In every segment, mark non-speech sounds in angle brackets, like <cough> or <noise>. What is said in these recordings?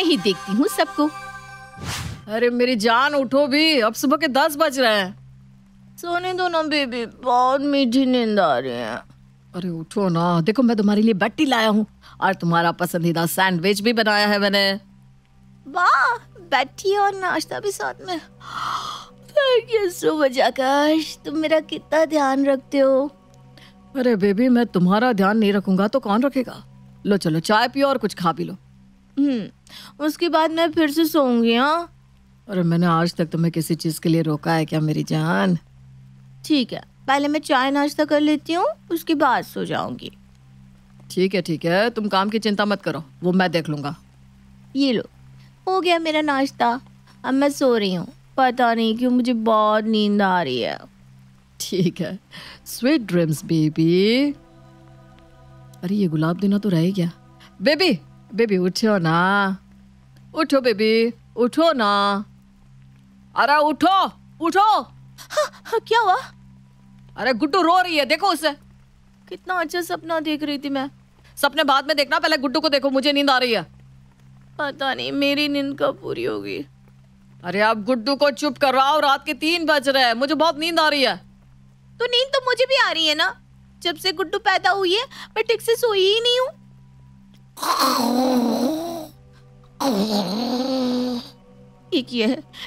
मैं ही देखती हूँ सबको अरे मेरी जान उठो भी अब सुबह के दस बज रहे हैं सोने दो ना बेबी बहुत मीठी नींद आ रही है अरे उठो ना देखो मैं तुम्हारे लिए बट्टी लाया हूँ और तुम्हारा पसंदीदा सैंडविच भी बनाया है मैंने वाह बैठी और नाश्ता भी साथ में thank you so much Akash तुम मेरा कितना ध्यान रखते हो अरे बेबी मैं तुम्हारा ध्यान नहीं रखूंगा तो कौन रखेगा लो चलो चाय पियो और कुछ खा पी लो हम्म, उसके बाद मैं फिर से सोऊंगी हाँ अरे मैंने आज तक तुम्हें किसी चीज के लिए रोका है क्या मेरी जान ठीक है पहले मैं चाय नाश्ता कर लेती हूँ उसके बाद सो जाऊंगी ठीक है ठीक है तुम काम की चिंता मत करो वो मैं देख लूंगा ये लो हो गया मेरा नाश्ता अब मैं सो रही हूँ पता नहीं क्यों मुझे बहुत नींद आ रही है ठीक है स्वीट ड्रीम्स बेबी अरे ये गुलाब देना तो रह गया बेबी बेबी उठो ना उठो बेबी उठो ना अरे उठो उठो हा, हा, क्या हुआ अरे गुड्डू रो रही है देखो उसे कितना अच्छा सपना देख रही थी मैं सपने बाद में देखना पहले गुड्डू को देखो मुझे नींद आ रही है पता नहीं मेरी नींद कब पूरी होगी अरे आप गुड्डू को चुप करवाओ रात के तीन बज रहे हैं मुझे बहुत नींद आ रही है तो नींद तो मुझे भी आ रही है ना जब से गुड्डू पैदा हुई है मैं ठीक से सोई ही नहीं हूँ है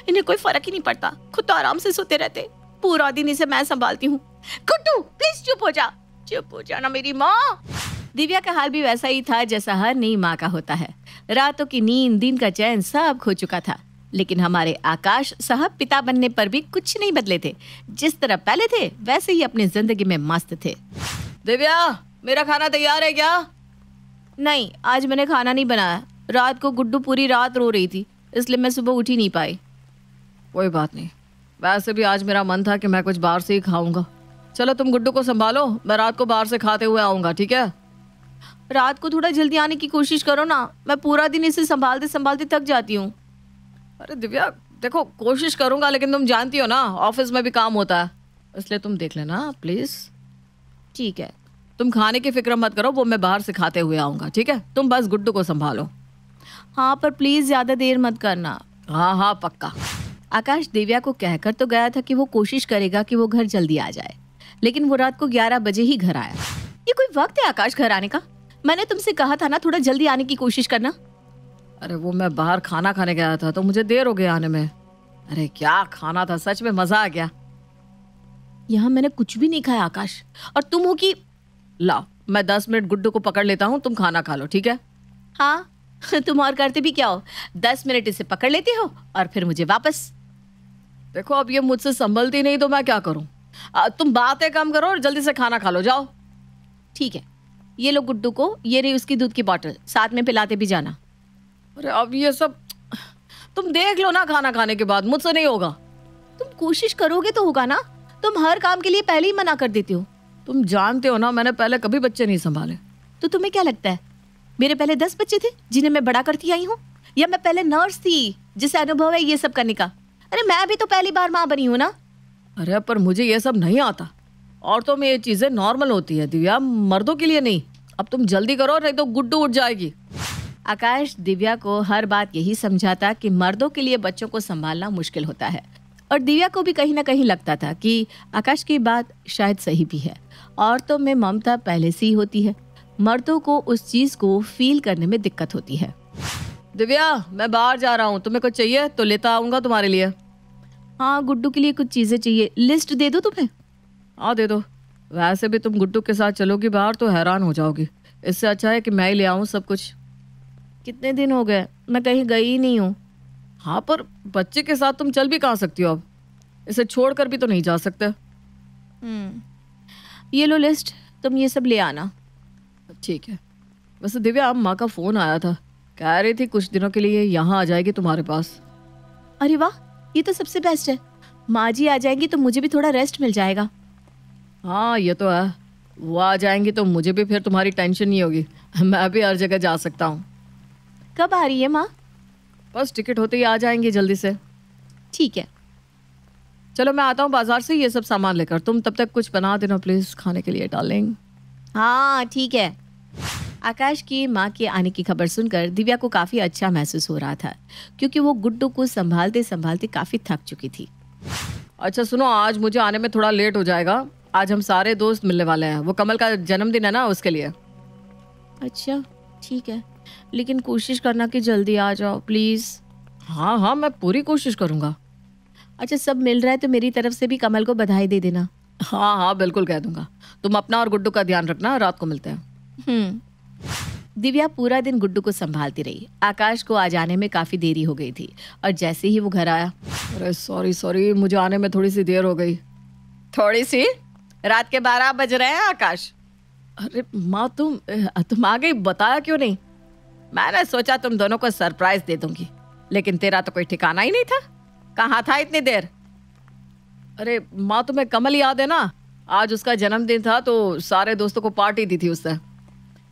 इन्हें कोई फर्क ही नहीं पड़ता खुद तो आराम से सोते रहते पूरा दिन इसे मैं संभालती हूँ गुड्डू प्लीज चुप हो जा चुप हो जाना मेरी माँ दिव्या का हाल भी वैसा ही था जैसा हर नई माँ का होता है रातों की नींद दिन का चैन सब खो चुका था लेकिन हमारे आकाश साहब पिता बनने पर भी कुछ नहीं बदले थे जिस तरह पहले थे वैसे ही अपने जिंदगी में मस्त थे दिव्या मेरा खाना तैयार है क्या नहीं आज मैंने खाना नहीं बनाया रात को गुड्डू पूरी रात रो रही थी इसलिए मैं सुबह उठ ही नहीं पाई कोई बात नहीं वैसे भी आज मेरा मन था कि मैं कुछ बाहर से ही खाऊंगा चलो तुम गुड्डू को संभालो मैं रात को बाहर से खाते हुए आऊँगा ठीक है रात को थोड़ा जल्दी आने की कोशिश करो ना मैं पूरा दिन इसे संभालते संभालते थक जाती हूँ अरे दिव्या देखो कोशिश करूंगा लेकिन तुम जानती हो ना ऑफिस में भी काम होता है इसलिए तुम देख लेना प्लीज़ ठीक है तुम खाने की फिक्र मत करो वो मैं बाहर से खाते हुए आऊंगा ठीक है तुम बस गुड्डू को संभालो हाँ पर प्लीज़ ज़्यादा देर मत करना हाँ हाँ पक्का आकाश दिव्या को कहकर तो गया था कि वो कोशिश करेगा कि वो घर जल्दी आ जाए लेकिन वो रात को 11 बजे ही घर आया ये कोई वक्त है आकाश घर आने का मैंने तुमसे कहा था ना थोड़ा जल्दी आने की कोशिश करना अरे वो मैं बाहर खाना खाने गया था तो मुझे देर हो गई आने में अरे क्या खाना था सच में मजा आ गया यहाँ मैंने कुछ भी नहीं खाया आकाश और तुम हो कि ला मैं दस मिनट गुड्डू को पकड़ लेता हूँ तुम खाना खा लो ठीक है हाँ तुम और करते भी क्या हो दस मिनट इसे पकड़ लेते हो और फिर मुझे वापस देखो अब ये मुझसे संभलती नहीं तो मैं क्या करूँ तुम बातें कम करो और जल्दी से खाना खा लो जाओ ठीक है ये लो गुड्डू को ये रही उसकी दूध की बॉटल साथ में पिलाते भी जाना अरे अब ये सब तुम देख लो ना खाना खाने के बाद मुझसे नहीं होगा तुम कोशिश करोगे तो होगा ना तुम हर काम के लिए पहले ही मना कर देते हो तुम जानते हो ना मैंने पहले कभी बच्चे नहीं संभाले तो तुम्हें क्या लगता है मेरे पहले दस बच्चे थे जिन्हें मैं बड़ा करती आई हूँ या मैं पहले नर्स थी जिसे अनुभव है ये सब करने का अरे मैं भी तो पहली बार माँ बनी हूँ ना अरे पर मुझे ये सब नहीं आता औरतों में ये चीज़ें नॉर्मल होती है दिव्या मर्दों के लिए नहीं अब तुम जल्दी करो नहीं तो गुड्डू उठ जाएगी आकाश दिव्या को हर बात यही समझाता कि मर्दों के लिए बच्चों को संभालना मुश्किल होता है और दिव्या को भी कहीं ना कहीं लगता था कि आकाश की बात शायद सही भी है औरतों में ममता पहले से ही होती है मर्दों को उस चीज को फील करने में दिक्कत होती है दिव्या मैं बाहर जा रहा हूँ तुम्हें कुछ चाहिए तो लेता आऊंगा तुम्हारे लिए हाँ गुड्डू के लिए कुछ चीज़ें चाहिए लिस्ट दे दो तुम्हें हाँ दे दो वैसे भी तुम गुड्डू के साथ चलोगी बाहर तो हैरान हो जाओगी इससे अच्छा है कि मैं ही ले आऊँ सब कुछ कितने दिन हो गए मैं कहीं गई ही नहीं हूँ हाँ पर बच्चे के साथ तुम चल भी कहाँ सकती हो अब इसे छोड़ कर भी तो नहीं जा सकते हम्म। ये लो लिस्ट तुम ये सब ले आना ठीक है वैसे दिव्या अब माँ का फ़ोन आया था कह रही थी कुछ दिनों के लिए यहाँ आ जाएगी तुम्हारे पास अरे वाह ये तो सबसे बेस्ट है माँ जी आ जाएंगी तो मुझे भी थोड़ा रेस्ट मिल जाएगा हाँ ये तो है वो आ जाएंगी तो मुझे भी फिर तुम्हारी टेंशन नहीं होगी मैं भी हर जगह जा सकता हूँ कब आ रही है माँ बस टिकट होते ही आ जाएंगे जल्दी से ठीक है चलो मैं आता हूँ बाजार से ये सब सामान लेकर तुम तब तक कुछ बना देना प्लीज खाने के लिए डालेंगे हाँ ठीक है आकाश की माँ के आने की खबर सुनकर दिव्या को काफ़ी अच्छा महसूस हो रहा था क्योंकि वो गुड्डू को संभालते संभालते काफ़ी थक चुकी थी अच्छा सुनो आज मुझे आने में थोड़ा लेट हो जाएगा आज हम सारे दोस्त मिलने वाले हैं वो कमल का जन्मदिन है ना उसके लिए अच्छा ठीक है लेकिन कोशिश करना कि जल्दी आ जाओ प्लीज़ हाँ हाँ मैं पूरी कोशिश करूँगा अच्छा सब मिल रहा है तो मेरी तरफ से भी कमल को बधाई दे देना हाँ हाँ बिल्कुल कह दूंगा तुम अपना और गुड्डू का ध्यान रखना रात को मिलते हैं हम्म। दिव्या पूरा दिन गुड्डू को संभालती रही आकाश को आ जाने में काफी देरी हो गई थी और जैसे ही वो घर आया अरे सॉरी सॉरी मुझे आने में थोड़ी सी देर हो गई थोड़ी सी रात के बारह बज रहे हैं आकाश अरे माँ तुम तुम आ गई बताया क्यों नहीं मैंने सोचा तुम दोनों को सरप्राइज दे दूंगी लेकिन तेरा तो कोई ठिकाना ही नहीं था कहाँ था इतनी देर अरे माँ तुम्हें कमल याद है ना आज उसका जन्मदिन था तो सारे दोस्तों को पार्टी दी थी उसने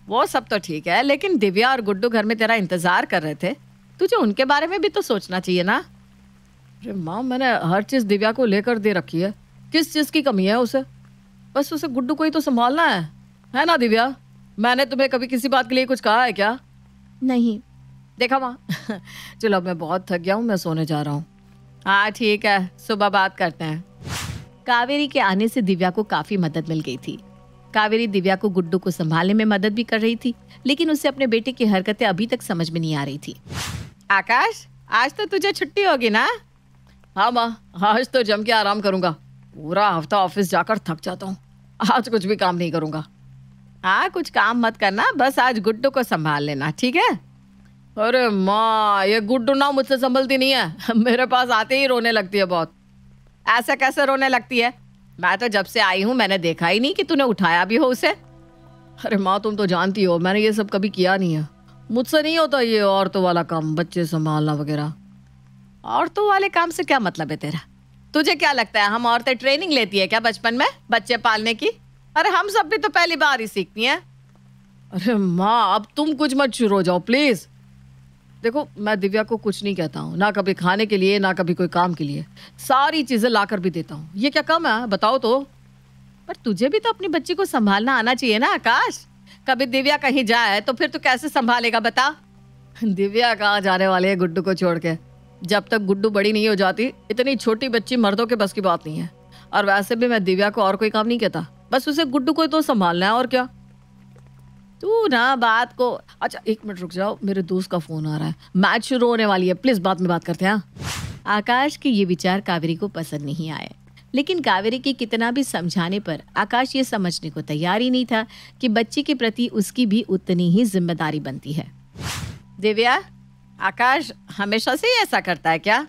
वो सब तो ठीक है लेकिन दिव्या और गुड्डू घर में तेरा इंतज़ार कर रहे थे तुझे उनके बारे में भी तो सोचना चाहिए ना अरे माँ मैंने हर चीज़ दिव्या को लेकर दे रखी है किस चीज़ की कमी है उसे बस उसे गुड्डू को ही तो संभालना है है ना दिव्या मैंने तुम्हें कभी किसी बात के लिए कुछ कहा है क्या नहीं देखा माँ <laughs> चलो मैं बहुत थक गया हूँ मैं सोने जा रहा हूँ हाँ ठीक है सुबह बात करते हैं कावेरी के आने से दिव्या को काफ़ी मदद मिल गई थी कावेरी दिव्या को गुड्डू को संभालने में मदद भी कर रही थी लेकिन उसे अपने बेटे की हरकतें अभी तक समझ में नहीं आ रही थी आकाश आज तो तुझे छुट्टी होगी ना हाँ माँ आज तो जम के आराम करूँगा पूरा हफ्ता ऑफिस जाकर थक जाता हूँ आज कुछ भी काम नहीं करूंगा हाँ कुछ काम मत करना बस आज गुड्डू को संभाल लेना ठीक है अरे माँ ये गुड्डू ना मुझसे संभलती नहीं है <laughs> मेरे पास आते ही रोने लगती है बहुत ऐसा कैसे रोने लगती है मैं तो जब से आई हूँ मैंने देखा ही नहीं कि तूने उठाया भी हो उसे अरे माँ तुम तो जानती हो मैंने ये सब कभी किया नहीं है मुझसे नहीं होता ये औरतों वाला काम बच्चे संभालना वगैरह औरतों वाले काम से क्या मतलब है तेरा तुझे क्या लगता है हम औरतें ट्रेनिंग लेती है क्या बचपन में बच्चे पालने की अरे हम सब भी तो पहली बार ही सीखती हैं अरे माँ अब तुम कुछ मत शुरू हो जाओ प्लीज़ देखो मैं दिव्या को कुछ नहीं कहता हूँ ना कभी खाने के लिए ना कभी कोई काम के लिए सारी चीज़ें ला कर भी देता हूँ ये क्या कम है बताओ तो पर तुझे भी तो अपनी बच्ची को संभालना आना चाहिए ना आकाश कभी दिव्या कहीं जाए तो फिर तू कैसे संभालेगा बता दिव्या कहाँ जाने वाले है गुड्डू को छोड़ के जब तक गुड्डू बड़ी नहीं हो जाती इतनी छोटी बच्ची मर्दों के बस की बात नहीं है और वैसे भी मैं दिव्या को और कोई काम नहीं कहता बस उसे गुड्डू को तो संभालना है और क्या तू ना बात को अच्छा एक मिनट रुक जाओ मेरे दोस्त का फोन आ रहा है मैच शुरू होने वाली है प्लीज बाद में बात करते हैं हाँ। आकाश के ये विचार कावेरी को पसंद नहीं आए लेकिन कावेरी के कितना भी समझाने पर आकाश ये समझने को तैयार ही नहीं था कि बच्चे के प्रति उसकी भी उतनी ही जिम्मेदारी बनती है दिव्या आकाश हमेशा से ऐसा करता है क्या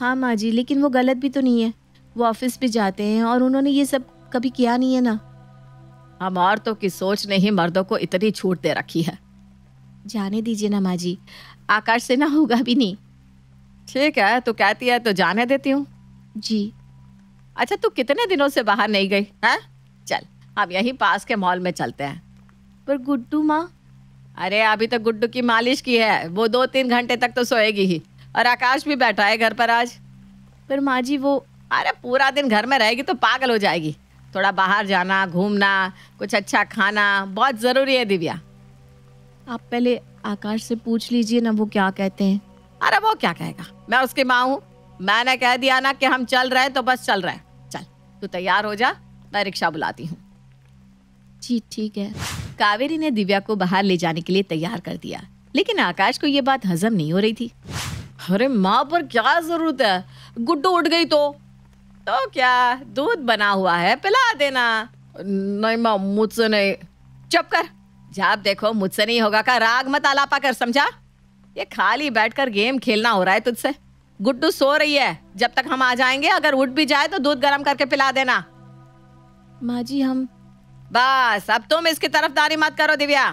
हाँ माँ जी लेकिन वो गलत भी तो नहीं है वो ऑफिस भी जाते हैं और उन्होंने ये सब कभी किया नहीं है ना हम औरतों की सोच ने ही मर्दों को इतनी छूट दे रखी है जाने दीजिए ना माँ जी आकाश से ना होगा भी नहीं ठीक है तू कहती है तो जाने देती हूँ जी अच्छा तू कितने दिनों से बाहर नहीं गई है चल अब यहीं पास के मॉल में चलते हैं पर गुड्डू माँ अरे अभी तो गुड्डू की मालिश की है वो दो तीन घंटे तक तो सोएगी ही और आकाश भी बैठा है घर पर आज पर माँ जी वो अरे पूरा दिन घर में रहेगी तो पागल हो जाएगी थोड़ा बाहर जाना घूमना कुछ अच्छा खाना बहुत ज़रूरी है दिव्या आप पहले आकाश से पूछ लीजिए ना वो क्या कहते हैं अरे वो क्या कहेगा मैं उसकी माँ हूँ मैंने कह दिया ना कि हम चल रहे तो बस चल रहे चल तू तैयार हो जा मैं रिक्शा बुलाती हूँ जी ठीक है कावेरी ने दिव्या को बाहर ले जाने के लिए तैयार कर दिया लेकिन आकाश को ये बात हजम नहीं हो रही थी अरे माँ पर क्या जरूरत है गुड्डू उठ गई तो तो क्या दूध बना हुआ है पिला देना नहीं माँ मुझसे नहीं चुप कर जाप देखो मुझसे नहीं होगा का राग मत आलापा कर समझा ये खाली बैठकर गेम खेलना हो रहा है तुझसे गुड्डू सो रही है जब तक हम आ जाएंगे अगर उठ भी जाए तो दूध गर्म करके पिला देना माँ जी हम बस अब तुम इसकी तरफ दारी मत करो दिव्या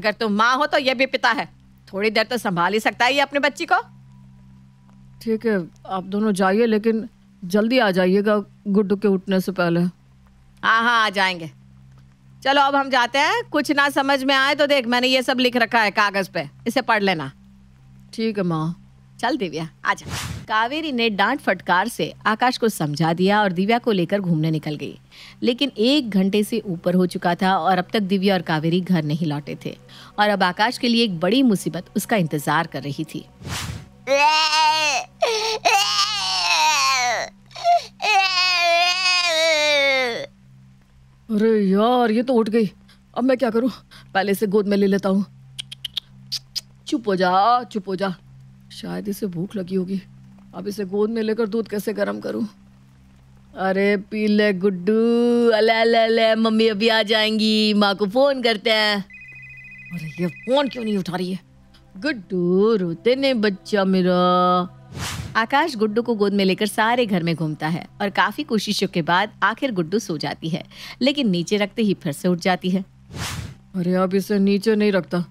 अगर तुम माँ हो तो ये भी पिता है थोड़ी देर तो संभाल ही सकता है ये अपनी बच्ची को ठीक है आप दोनों जाइए लेकिन जल्दी आ जाइएगा गुड्डू के उठने से पहले हाँ हाँ आ जाएंगे चलो अब हम जाते हैं कुछ ना समझ में आए तो देख मैंने ये सब लिख रखा है कागज पे इसे पढ़ लेना ठीक है माँ चल दिव्या आजा कावेरी ने डांट फटकार से आकाश को समझा दिया और दिव्या को लेकर घूमने निकल गई लेकिन एक घंटे से ऊपर हो चुका था और अब तक दिव्या और कावेरी घर नहीं लौटे थे और अब आकाश के लिए एक बड़ी मुसीबत उसका इंतजार कर रही थी अरे यार ये तो उठ गई अब मैं क्या करूं पहले इसे गोद में ले लेता हूं चुप हो जा चुप हो जा शायद इसे भूख लगी होगी अब इसे गोद में लेकर दूध कैसे गर्म करूं अरे पी ले गुड्डू अले अले अले मम्मी अभी आ जाएंगी माँ को फोन करते हैं अरे ये फोन क्यों नहीं उठा रही है गुड्डू रोते नहीं बच्चा मेरा आकाश गुड्डू को गोद में लेकर सारे घर में घूमता है और काफी कोशिशों के बाद आखिर गुड्डू सो जाती है लेकिन नीचे रखते ही फिर से उठ जाती है अरे अब इसे नीचे नहीं रखता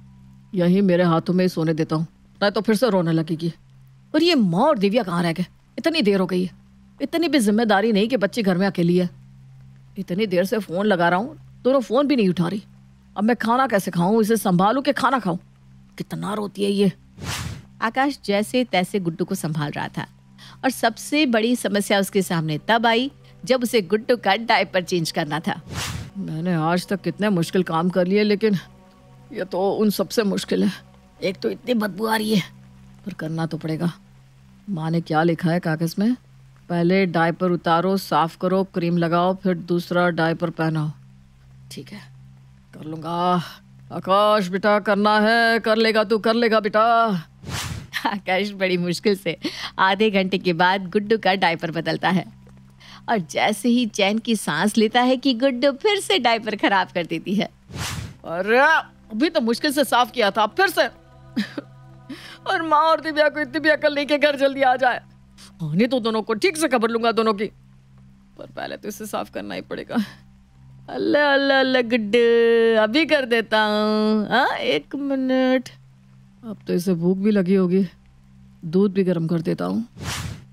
यही मेरे हाथों में ही सोने देता हूँ नहीं तो फिर से रोने लगेगी और ये माँ और दिव्या कहाँ रह गए इतनी देर हो गई है इतनी भी जिम्मेदारी नहीं कि बच्ची घर में अकेली है इतनी देर से फ़ोन लगा रहा हूँ दोनों फ़ोन भी नहीं उठा रही अब मैं खाना कैसे खाऊँ इसे संभालू के खाना खाऊँ कितना रोती है ये आकाश जैसे तैसे गुड्डू को संभाल रहा था और सबसे बड़ी समस्या उसके सामने तब आई जब उसे गुड्डू का डायपर चेंज करना था मैंने आज तक कितने मुश्किल काम कर लिए लेकिन ये तो उन सबसे मुश्किल है एक तो इतनी बदबू आ रही है पर करना तो पड़ेगा माँ ने क्या लिखा है कागज़ में पहले डायपर उतारो साफ करो क्रीम लगाओ फिर दूसरा डायपर पहनाओ ठीक है कर लूंगा आकाश बेटा करना है कर लेगा तू कर लेगा बेटा आकाश बड़ी मुश्किल से आधे घंटे के बाद गुड्डू का डायपर बदलता है और जैसे ही चैन की सांस लेता है कि गुड्डू फिर से डायपर खराब कर देती है अरे अभी तो मुश्किल से साफ किया था फिर से और माँ और दिव्या को इतनी भी अकल नहीं के घर जल्दी आ जाए आने तो दोनों को ठीक से खबर लूंगा दोनों की पर पहले तो इसे साफ करना ही पड़ेगा अल्लाह अल्लाह अल्लाह गुड्डू अभी कर देता हूँ हाँ, एक मिनट अब तो इसे भूख भी लगी होगी दूध भी गर्म कर देता हूँ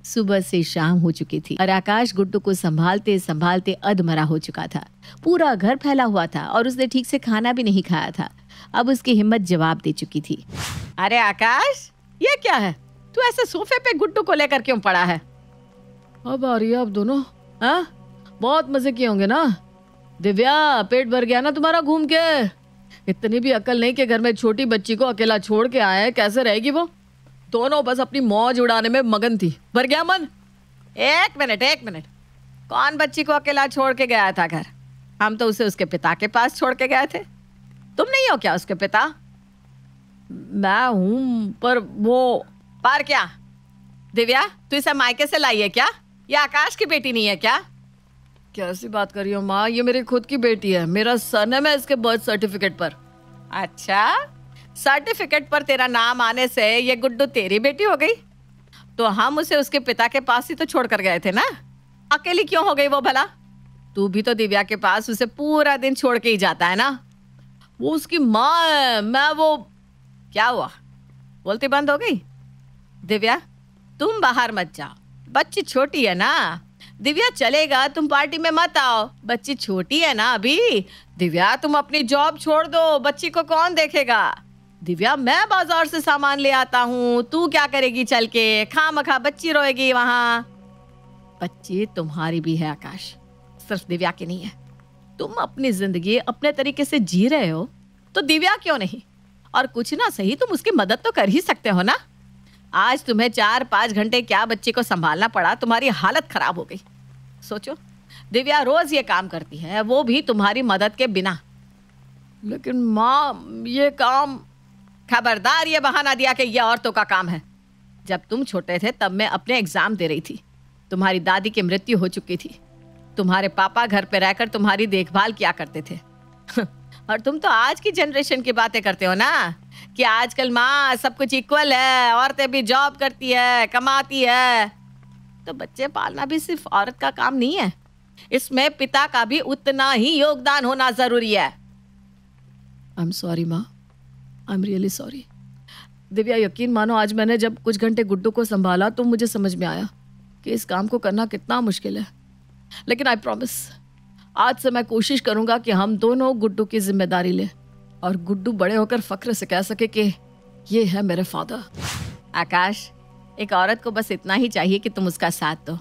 सुबह से शाम हो चुकी थी और आकाश गुड्डू को संभालते संभालते अधमरा हो चुका था पूरा घर फैला हुआ था और उसने ठीक से खाना भी नहीं खाया था अब उसकी हिम्मत जवाब दे चुकी थी अरे आकाश ये क्या है तू ऐसे सोफे पे गुड्डू को लेकर क्यों पड़ा है अब आ रही है आप दोनों हाँ बहुत मजे किए होंगे ना दिव्या पेट भर गया ना तुम्हारा घूम के इतनी भी अकल नहीं कि घर में छोटी बच्ची को अकेला छोड़ के आया है कैसे रहेगी वो दोनों बस अपनी मौज उड़ाने में मगन थी भर गया मन एक मिनट एक मिनट कौन बच्ची को अकेला छोड़ के गया था घर हम तो उसे उसके पिता के पास छोड़ के गए थे तुम नहीं हो क्या उसके पिता मैं हूं पर वो पर क्या दिव्या तू इसे मायके से लाई है क्या ये आकाश की बेटी नहीं है क्या कैसी बात कर रही हो माँ ये मेरी खुद की बेटी है मेरा सन है मैं इसके बर्थ सर्टिफिकेट पर अच्छा सर्टिफिकेट पर तेरा नाम आने से ये गुड्डू तेरी बेटी हो गई तो हम उसे उसके पिता के पास ही तो छोड़ कर गए थे ना अकेली क्यों हो गई वो भला तू भी तो दिव्या के पास उसे पूरा दिन छोड़ के ही जाता है ना वो उसकी माँ है मैं वो क्या हुआ बोलती बंद हो गई दिव्या तुम बाहर मत जाओ बच्ची छोटी है ना दिव्या चलेगा तुम पार्टी में मत आओ बच्ची छोटी है ना अभी दिव्या तुम अपनी जॉब छोड़ दो बच्ची को कौन देखेगा दिव्या मैं बाजार से सामान ले आता हूँ तू क्या करेगी चल के खा मखा बच्ची रोएगी वहां बच्ची तुम्हारी भी है आकाश सिर्फ दिव्या की नहीं है तुम अपनी जिंदगी अपने तरीके से जी रहे हो तो दिव्या क्यों नहीं और कुछ ना सही तुम उसकी मदद तो कर ही सकते हो ना आज तुम्हें चार पांच घंटे क्या बच्चे को संभालना पड़ा तुम्हारी हालत खराब हो गई सोचो दिव्या रोज ये काम करती है वो भी तुम्हारी मदद के बिना लेकिन माँ ये काम खबरदार ये बहाना दिया कि ये औरतों का काम है जब तुम छोटे थे तब मैं अपने एग्ज़ाम दे रही थी तुम्हारी दादी की मृत्यु हो चुकी थी तुम्हारे पापा घर पर रहकर तुम्हारी देखभाल किया करते थे <laughs> और तुम तो आज की जनरेशन की बातें करते हो ना कि आजकल माँ सब कुछ इक्वल है औरतें भी जॉब करती है कमाती है तो बच्चे पालना भी सिर्फ औरत का काम नहीं है इसमें पिता का भी उतना ही योगदान होना जरूरी है आई एम सॉरी माँ I am really sorry Divya यकीन मानो आज मैंने जब कुछ घंटे गुड्डू को संभाला तो मुझे समझ में आया कि इस काम को करना कितना मुश्किल है लेकिन आई प्रॉमिस आज से मैं कोशिश करूंगा कि हम दोनों गुड्डू की जिम्मेदारी लें और गुड्डू बड़े होकर फक्र से कह सके कि ये है मेरे फादर आकाश एक औरत को बस इतना ही चाहिए कि तुम उसका साथ दो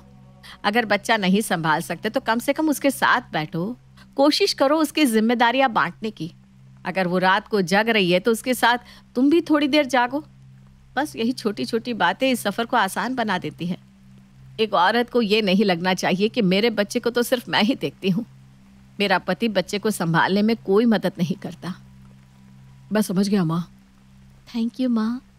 अगर बच्चा नहीं संभाल सकते तो कम से कम उसके साथ बैठो कोशिश करो उसकी जिम्मेदारियां बांटने की अगर वो रात को जग रही है तो उसके साथ तुम भी थोड़ी देर जागो बस यही छोटी छोटी बातें इस सफ़र को आसान बना देती है एक औरत को ये नहीं लगना चाहिए कि मेरे बच्चे को तो सिर्फ मैं ही देखती हूँ मेरा पति बच्चे को संभालने में कोई मदद नहीं करता मैं समझ गया माँ थैंक यू माँ